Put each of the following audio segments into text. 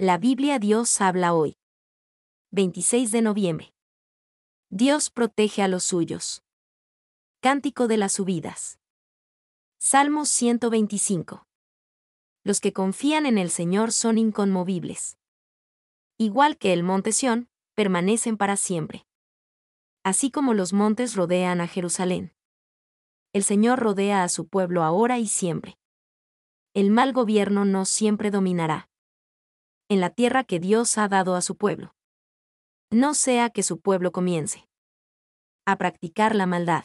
La Biblia Dios habla hoy. 26 de noviembre. Dios protege a los suyos. Cántico de las subidas. Salmo 125. Los que confían en el Señor son inconmovibles. Igual que el monte Sión, permanecen para siempre. Así como los montes rodean a Jerusalén. El Señor rodea a su pueblo ahora y siempre. El mal gobierno no siempre dominará en la tierra que Dios ha dado a su pueblo. No sea que su pueblo comience a practicar la maldad.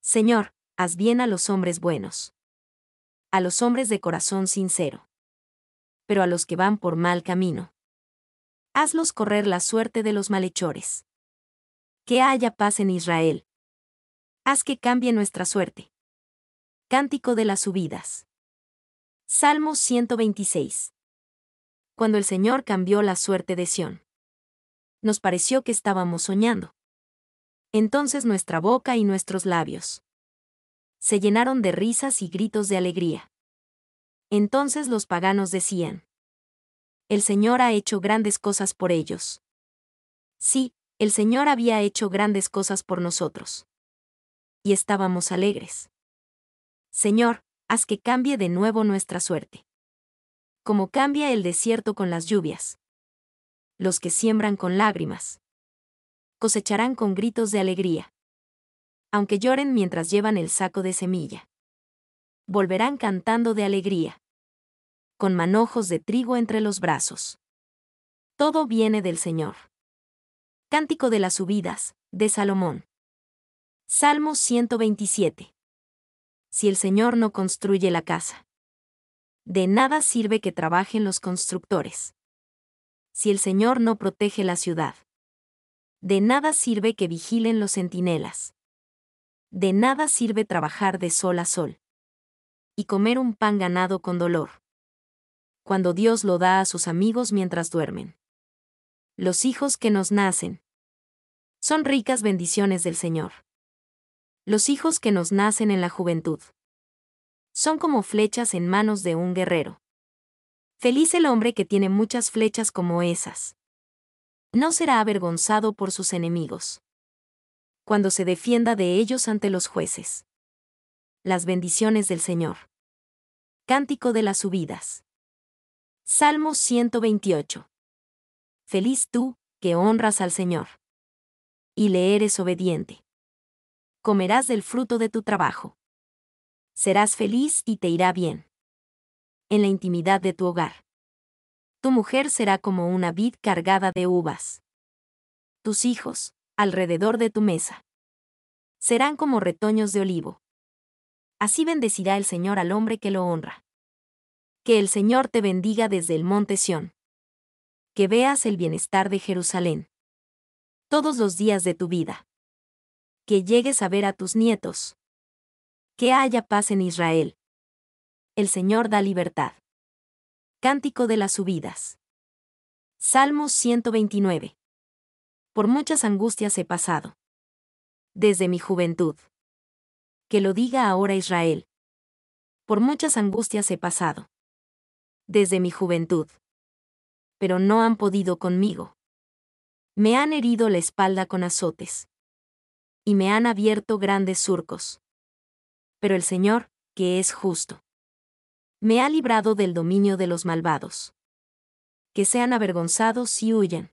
Señor, haz bien a los hombres buenos. A los hombres de corazón sincero. Pero a los que van por mal camino. Hazlos correr la suerte de los malhechores. Que haya paz en Israel. Haz que cambie nuestra suerte. Cántico de las subidas. Salmo 126 cuando el Señor cambió la suerte de Sión. Nos pareció que estábamos soñando. Entonces nuestra boca y nuestros labios se llenaron de risas y gritos de alegría. Entonces los paganos decían, El Señor ha hecho grandes cosas por ellos. Sí, el Señor había hecho grandes cosas por nosotros. Y estábamos alegres. Señor, haz que cambie de nuevo nuestra suerte como cambia el desierto con las lluvias. Los que siembran con lágrimas cosecharán con gritos de alegría. Aunque lloren mientras llevan el saco de semilla. Volverán cantando de alegría. Con manojos de trigo entre los brazos. Todo viene del Señor. Cántico de las subidas, de Salomón. Salmo 127. Si el Señor no construye la casa, de nada sirve que trabajen los constructores. Si el Señor no protege la ciudad. De nada sirve que vigilen los centinelas. De nada sirve trabajar de sol a sol. Y comer un pan ganado con dolor. Cuando Dios lo da a sus amigos mientras duermen. Los hijos que nos nacen. Son ricas bendiciones del Señor. Los hijos que nos nacen en la juventud son como flechas en manos de un guerrero. Feliz el hombre que tiene muchas flechas como esas. No será avergonzado por sus enemigos. Cuando se defienda de ellos ante los jueces. Las bendiciones del Señor. Cántico de las subidas. Salmo 128. Feliz tú, que honras al Señor. Y le eres obediente. Comerás del fruto de tu trabajo. Serás feliz y te irá bien. En la intimidad de tu hogar. Tu mujer será como una vid cargada de uvas. Tus hijos, alrededor de tu mesa. Serán como retoños de olivo. Así bendecirá el Señor al hombre que lo honra. Que el Señor te bendiga desde el monte Sión. Que veas el bienestar de Jerusalén. Todos los días de tu vida. Que llegues a ver a tus nietos, que haya paz en Israel. El Señor da libertad. Cántico de las subidas. Salmos 129. Por muchas angustias he pasado. Desde mi juventud. Que lo diga ahora Israel. Por muchas angustias he pasado. Desde mi juventud. Pero no han podido conmigo. Me han herido la espalda con azotes. Y me han abierto grandes surcos pero el Señor, que es justo, me ha librado del dominio de los malvados. Que sean avergonzados y huyan.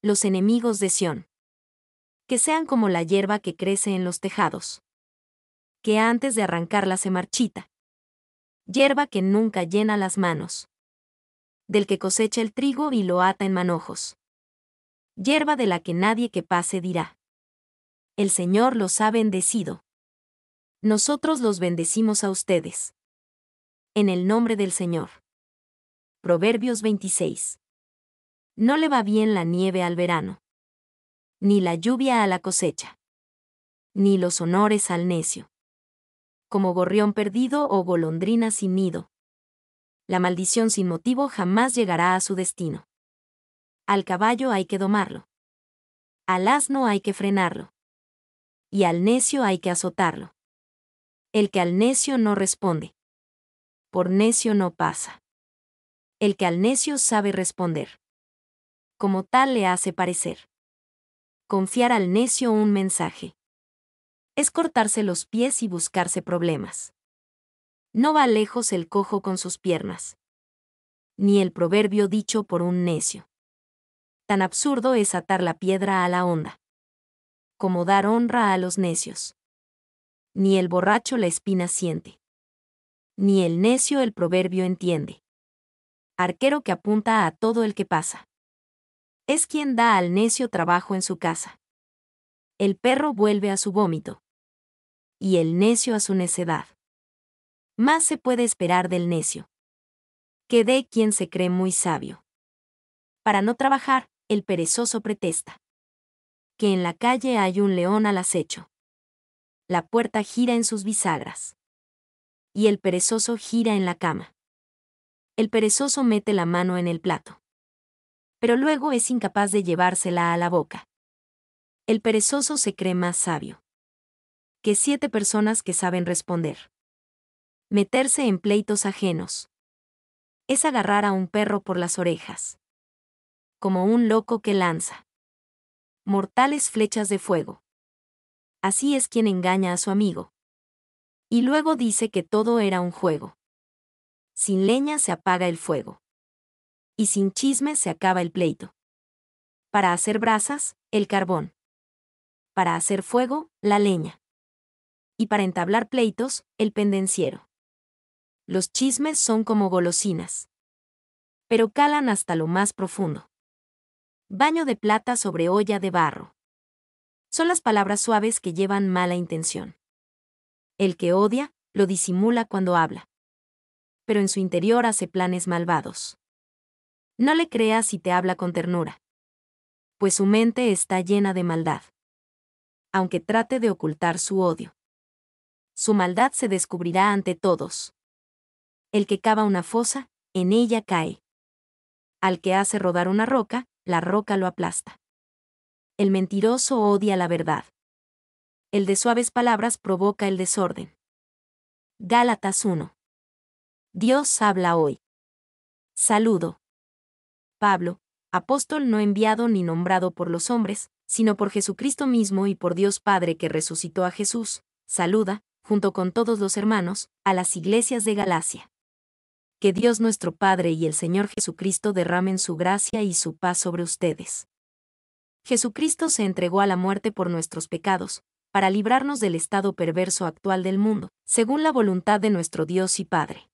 Los enemigos de Sión. Que sean como la hierba que crece en los tejados. Que antes de arrancarla se marchita. Hierba que nunca llena las manos. Del que cosecha el trigo y lo ata en manojos. Hierba de la que nadie que pase dirá. El Señor los ha bendecido. Nosotros los bendecimos a ustedes. En el nombre del Señor. Proverbios 26. No le va bien la nieve al verano, ni la lluvia a la cosecha, ni los honores al necio. Como gorrión perdido o golondrina sin nido. La maldición sin motivo jamás llegará a su destino. Al caballo hay que domarlo. Al asno hay que frenarlo. Y al necio hay que azotarlo. El que al necio no responde. Por necio no pasa. El que al necio sabe responder. Como tal le hace parecer. Confiar al necio un mensaje. Es cortarse los pies y buscarse problemas. No va lejos el cojo con sus piernas. Ni el proverbio dicho por un necio. Tan absurdo es atar la piedra a la onda. Como dar honra a los necios. Ni el borracho la espina siente. Ni el necio el proverbio entiende. Arquero que apunta a todo el que pasa. Es quien da al necio trabajo en su casa. El perro vuelve a su vómito. Y el necio a su necedad. Más se puede esperar del necio. Que dé quien se cree muy sabio. Para no trabajar, el perezoso pretesta. Que en la calle hay un león al acecho la puerta gira en sus bisagras. Y el perezoso gira en la cama. El perezoso mete la mano en el plato. Pero luego es incapaz de llevársela a la boca. El perezoso se cree más sabio. Que siete personas que saben responder. Meterse en pleitos ajenos. Es agarrar a un perro por las orejas. Como un loco que lanza. Mortales flechas de fuego así es quien engaña a su amigo. Y luego dice que todo era un juego. Sin leña se apaga el fuego. Y sin chisme se acaba el pleito. Para hacer brasas, el carbón. Para hacer fuego, la leña. Y para entablar pleitos, el pendenciero. Los chismes son como golosinas. Pero calan hasta lo más profundo. Baño de plata sobre olla de barro son las palabras suaves que llevan mala intención. El que odia, lo disimula cuando habla. Pero en su interior hace planes malvados. No le creas si te habla con ternura. Pues su mente está llena de maldad. Aunque trate de ocultar su odio. Su maldad se descubrirá ante todos. El que cava una fosa, en ella cae. Al que hace rodar una roca, la roca lo aplasta el mentiroso odia la verdad. El de suaves palabras provoca el desorden. Gálatas 1. Dios habla hoy. Saludo. Pablo, apóstol no enviado ni nombrado por los hombres, sino por Jesucristo mismo y por Dios Padre que resucitó a Jesús, saluda, junto con todos los hermanos, a las iglesias de Galacia. Que Dios nuestro Padre y el Señor Jesucristo derramen su gracia y su paz sobre ustedes. Jesucristo se entregó a la muerte por nuestros pecados, para librarnos del estado perverso actual del mundo, según la voluntad de nuestro Dios y Padre.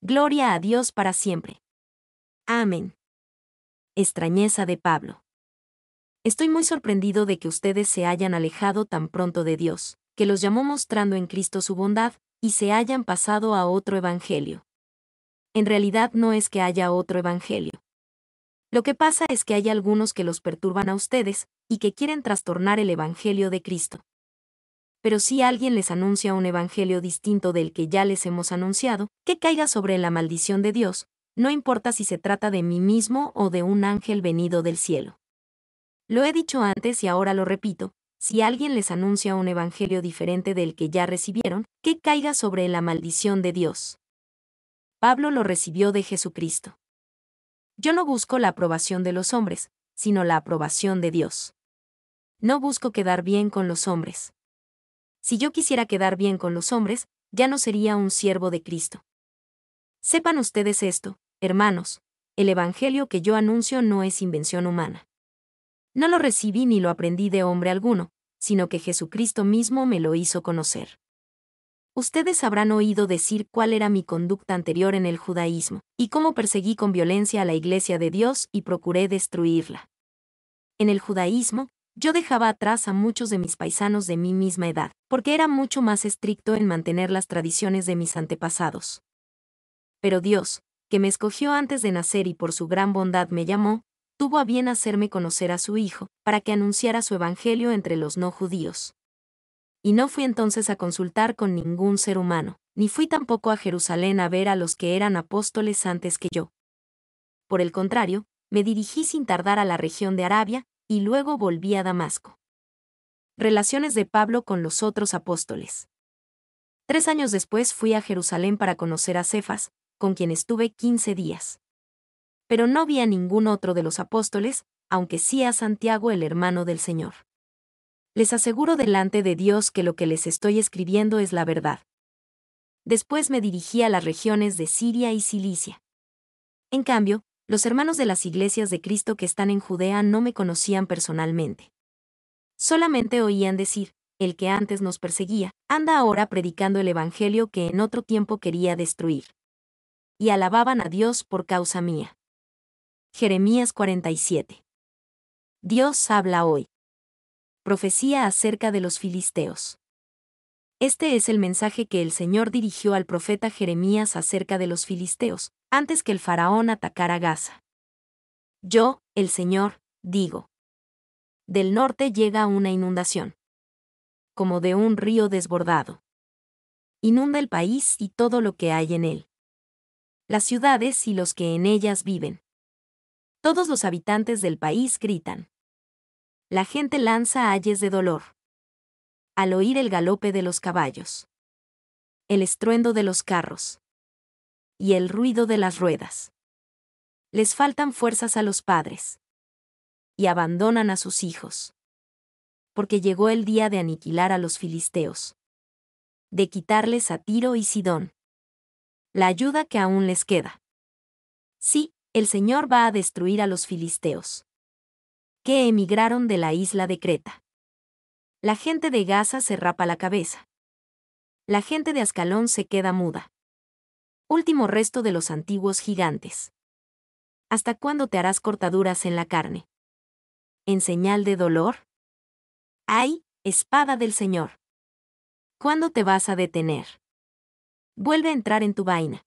Gloria a Dios para siempre. Amén. Extrañeza de Pablo. Estoy muy sorprendido de que ustedes se hayan alejado tan pronto de Dios, que los llamó mostrando en Cristo su bondad, y se hayan pasado a otro evangelio. En realidad no es que haya otro evangelio, lo que pasa es que hay algunos que los perturban a ustedes, y que quieren trastornar el Evangelio de Cristo. Pero si alguien les anuncia un Evangelio distinto del que ya les hemos anunciado, que caiga sobre la maldición de Dios, no importa si se trata de mí mismo o de un ángel venido del cielo. Lo he dicho antes y ahora lo repito, si alguien les anuncia un Evangelio diferente del que ya recibieron, que caiga sobre la maldición de Dios. Pablo lo recibió de Jesucristo. Yo no busco la aprobación de los hombres, sino la aprobación de Dios. No busco quedar bien con los hombres. Si yo quisiera quedar bien con los hombres, ya no sería un siervo de Cristo. Sepan ustedes esto, hermanos, el Evangelio que yo anuncio no es invención humana. No lo recibí ni lo aprendí de hombre alguno, sino que Jesucristo mismo me lo hizo conocer. Ustedes habrán oído decir cuál era mi conducta anterior en el judaísmo, y cómo perseguí con violencia a la iglesia de Dios y procuré destruirla. En el judaísmo, yo dejaba atrás a muchos de mis paisanos de mi misma edad, porque era mucho más estricto en mantener las tradiciones de mis antepasados. Pero Dios, que me escogió antes de nacer y por su gran bondad me llamó, tuvo a bien hacerme conocer a su Hijo, para que anunciara su Evangelio entre los no judíos y no fui entonces a consultar con ningún ser humano, ni fui tampoco a Jerusalén a ver a los que eran apóstoles antes que yo. Por el contrario, me dirigí sin tardar a la región de Arabia, y luego volví a Damasco. Relaciones de Pablo con los otros apóstoles. Tres años después fui a Jerusalén para conocer a Cefas, con quien estuve quince días. Pero no vi a ningún otro de los apóstoles, aunque sí a Santiago el hermano del Señor les aseguro delante de Dios que lo que les estoy escribiendo es la verdad. Después me dirigí a las regiones de Siria y Cilicia. En cambio, los hermanos de las iglesias de Cristo que están en Judea no me conocían personalmente. Solamente oían decir, el que antes nos perseguía, anda ahora predicando el Evangelio que en otro tiempo quería destruir. Y alababan a Dios por causa mía. Jeremías 47. Dios habla hoy profecía acerca de los filisteos. Este es el mensaje que el Señor dirigió al profeta Jeremías acerca de los filisteos, antes que el faraón atacara Gaza. Yo, el Señor, digo. Del norte llega una inundación. Como de un río desbordado. Inunda el país y todo lo que hay en él. Las ciudades y los que en ellas viven. Todos los habitantes del país gritan. La gente lanza ayes de dolor. Al oír el galope de los caballos. El estruendo de los carros. Y el ruido de las ruedas. Les faltan fuerzas a los padres. Y abandonan a sus hijos. Porque llegó el día de aniquilar a los filisteos. De quitarles a Tiro y Sidón. La ayuda que aún les queda. Sí, el Señor va a destruir a los filisteos que emigraron de la isla de Creta. La gente de Gaza se rapa la cabeza. La gente de Ascalón se queda muda. Último resto de los antiguos gigantes. ¿Hasta cuándo te harás cortaduras en la carne? ¿En señal de dolor? ¡Ay, espada del Señor! ¿Cuándo te vas a detener? Vuelve a entrar en tu vaina.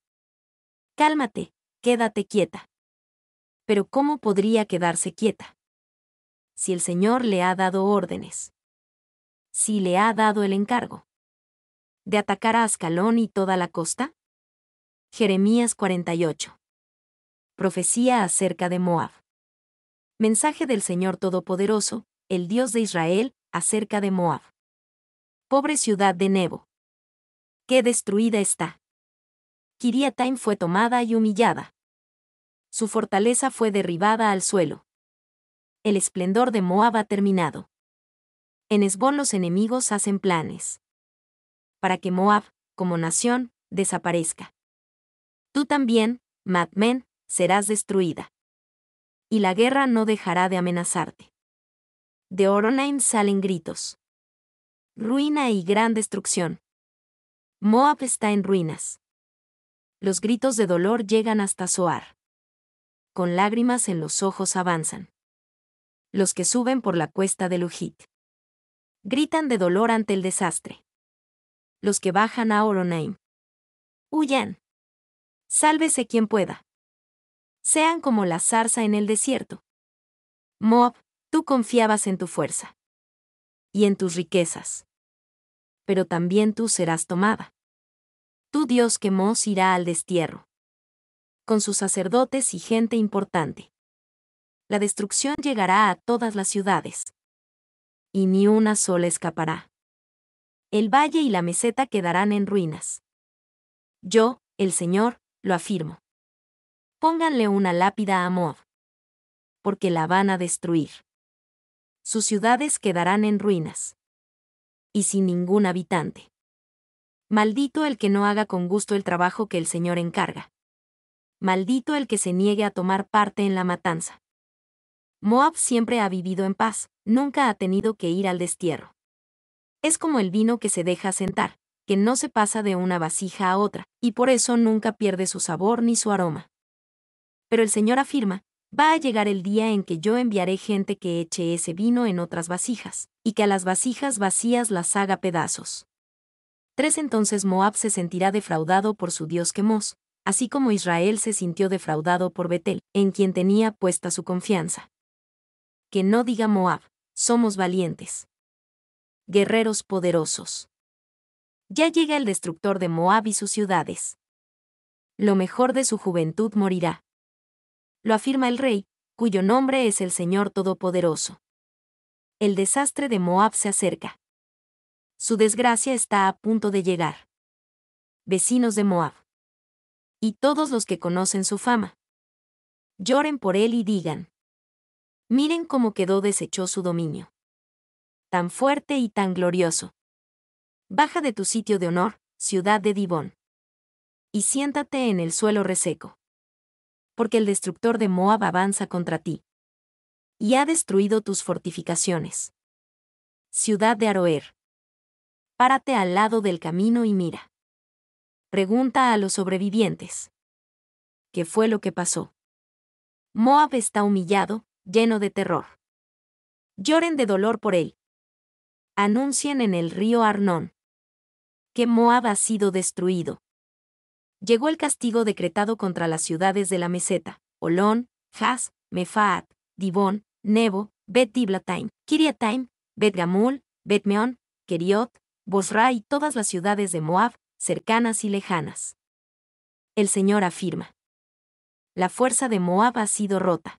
Cálmate, quédate quieta. Pero ¿cómo podría quedarse quieta? si el Señor le ha dado órdenes. Si le ha dado el encargo. De atacar a Ascalón y toda la costa. Jeremías 48. Profecía acerca de Moab. Mensaje del Señor Todopoderoso, el Dios de Israel, acerca de Moab. Pobre ciudad de Nebo. Qué destruida está. Kiriataim fue tomada y humillada. Su fortaleza fue derribada al suelo el esplendor de Moab ha terminado. En Esbón los enemigos hacen planes para que Moab, como nación, desaparezca. Tú también, Madmen, serás destruida. Y la guerra no dejará de amenazarte. De Oronaim salen gritos. Ruina y gran destrucción. Moab está en ruinas. Los gritos de dolor llegan hasta Soar. Con lágrimas en los ojos avanzan los que suben por la cuesta de Lujit. Gritan de dolor ante el desastre. Los que bajan a Oronaim. Huyan. Sálvese quien pueda. Sean como la zarza en el desierto. Moab, tú confiabas en tu fuerza. Y en tus riquezas. Pero también tú serás tomada. Tu Dios que Mos irá al destierro. Con sus sacerdotes y gente importante la destrucción llegará a todas las ciudades. Y ni una sola escapará. El valle y la meseta quedarán en ruinas. Yo, el Señor, lo afirmo. Pónganle una lápida a Moab. Porque la van a destruir. Sus ciudades quedarán en ruinas. Y sin ningún habitante. Maldito el que no haga con gusto el trabajo que el Señor encarga. Maldito el que se niegue a tomar parte en la matanza. Moab siempre ha vivido en paz, nunca ha tenido que ir al destierro. Es como el vino que se deja sentar, que no se pasa de una vasija a otra, y por eso nunca pierde su sabor ni su aroma. Pero el Señor afirma, va a llegar el día en que yo enviaré gente que eche ese vino en otras vasijas, y que a las vasijas vacías las haga pedazos. Tres Entonces Moab se sentirá defraudado por su dios Quemos, así como Israel se sintió defraudado por Betel, en quien tenía puesta su confianza que no diga Moab, somos valientes. Guerreros poderosos. Ya llega el destructor de Moab y sus ciudades. Lo mejor de su juventud morirá. Lo afirma el rey, cuyo nombre es el Señor Todopoderoso. El desastre de Moab se acerca. Su desgracia está a punto de llegar. Vecinos de Moab. Y todos los que conocen su fama. Lloren por él y digan, Miren cómo quedó desechó su dominio. Tan fuerte y tan glorioso. Baja de tu sitio de honor, ciudad de Dibón. Y siéntate en el suelo reseco. Porque el destructor de Moab avanza contra ti. Y ha destruido tus fortificaciones. Ciudad de Aroer. Párate al lado del camino y mira. Pregunta a los sobrevivientes. ¿Qué fue lo que pasó? Moab está humillado, lleno de terror. Lloren de dolor por él. Anuncien en el río Arnón que Moab ha sido destruido. Llegó el castigo decretado contra las ciudades de la meseta, Olón, Has, Mefaat, Dibón, Nebo, Bet Kiriataim, Bet Gamul, Bet meon Keriot, Bosra y todas las ciudades de Moab, cercanas y lejanas. El Señor afirma. La fuerza de Moab ha sido rota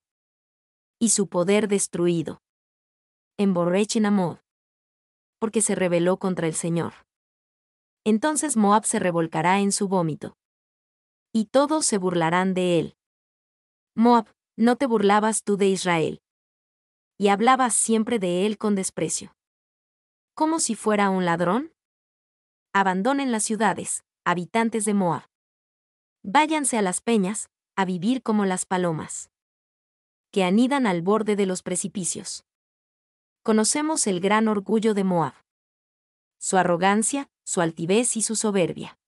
y su poder destruido. Emborrechen a Moab. Porque se rebeló contra el Señor. Entonces Moab se revolcará en su vómito. Y todos se burlarán de él. Moab, no te burlabas tú de Israel. Y hablabas siempre de él con desprecio. Como si fuera un ladrón? Abandonen las ciudades, habitantes de Moab. Váyanse a las peñas, a vivir como las palomas que anidan al borde de los precipicios. Conocemos el gran orgullo de Moab. Su arrogancia, su altivez y su soberbia.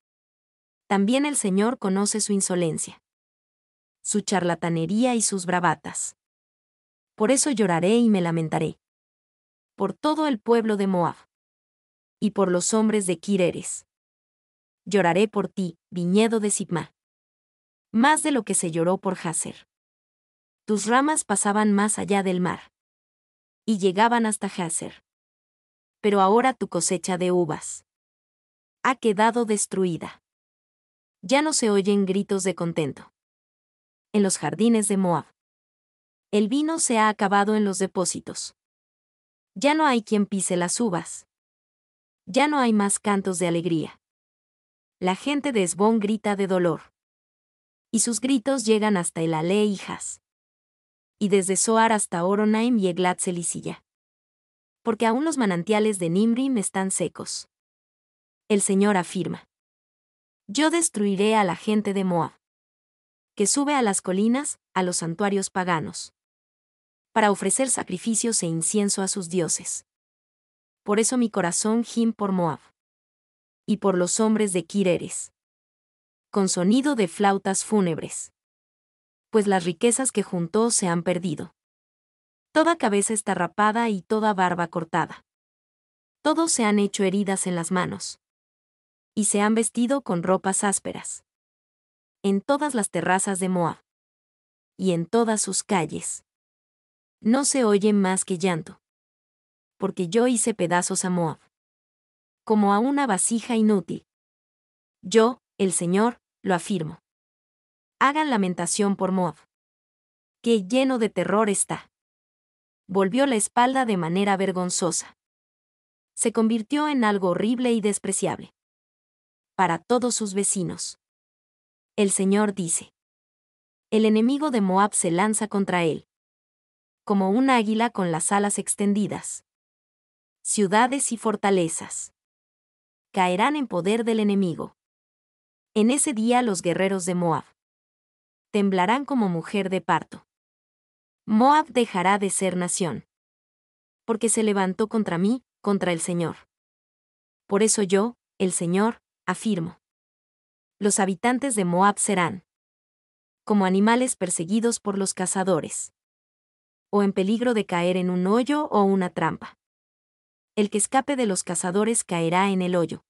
También el Señor conoce su insolencia. Su charlatanería y sus bravatas. Por eso lloraré y me lamentaré. Por todo el pueblo de Moab. Y por los hombres de Kireres. Lloraré por ti, viñedo de Sigma. Más de lo que se lloró por Hazer. Tus ramas pasaban más allá del mar. Y llegaban hasta Hazer. Pero ahora tu cosecha de uvas ha quedado destruida. Ya no se oyen gritos de contento. En los jardines de Moab. El vino se ha acabado en los depósitos. Ya no hay quien pise las uvas. Ya no hay más cantos de alegría. La gente de Esbón grita de dolor. Y sus gritos llegan hasta el Ale y desde Soar hasta Oronaim y Eglat Selisilla. Porque aún los manantiales de Nimrim están secos. El Señor afirma. Yo destruiré a la gente de Moab. Que sube a las colinas, a los santuarios paganos. Para ofrecer sacrificios e incienso a sus dioses. Por eso mi corazón gim por Moab. Y por los hombres de Kireres. Con sonido de flautas fúnebres pues las riquezas que juntó se han perdido. Toda cabeza está rapada y toda barba cortada. Todos se han hecho heridas en las manos. Y se han vestido con ropas ásperas. En todas las terrazas de Moab. Y en todas sus calles. No se oye más que llanto. Porque yo hice pedazos a Moab. Como a una vasija inútil. Yo, el Señor, lo afirmo hagan lamentación por Moab. ¡Qué lleno de terror está. Volvió la espalda de manera vergonzosa. Se convirtió en algo horrible y despreciable. Para todos sus vecinos. El Señor dice. El enemigo de Moab se lanza contra él. Como un águila con las alas extendidas. Ciudades y fortalezas. Caerán en poder del enemigo. En ese día los guerreros de Moab temblarán como mujer de parto. Moab dejará de ser nación. Porque se levantó contra mí, contra el Señor. Por eso yo, el Señor, afirmo. Los habitantes de Moab serán como animales perseguidos por los cazadores. O en peligro de caer en un hoyo o una trampa. El que escape de los cazadores caerá en el hoyo.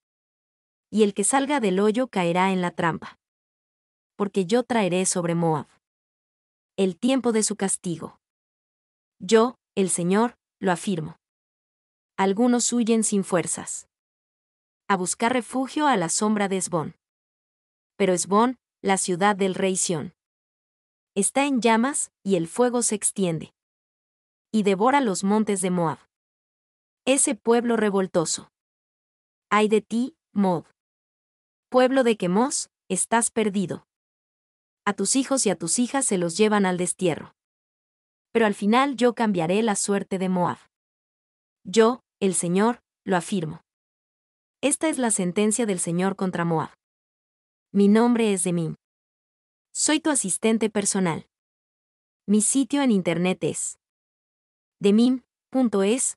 Y el que salga del hoyo caerá en la trampa porque yo traeré sobre Moab el tiempo de su castigo. Yo, el Señor, lo afirmo. Algunos huyen sin fuerzas. A buscar refugio a la sombra de Esbón. Pero Esbón, la ciudad del rey Sión. Está en llamas, y el fuego se extiende. Y devora los montes de Moab. Ese pueblo revoltoso. Ay de ti, Moab. Pueblo de Quemos, estás perdido a tus hijos y a tus hijas se los llevan al destierro. Pero al final yo cambiaré la suerte de Moab. Yo, el Señor, lo afirmo. Esta es la sentencia del Señor contra Moab. Mi nombre es Demim. Soy tu asistente personal. Mi sitio en internet es demim.es.tl.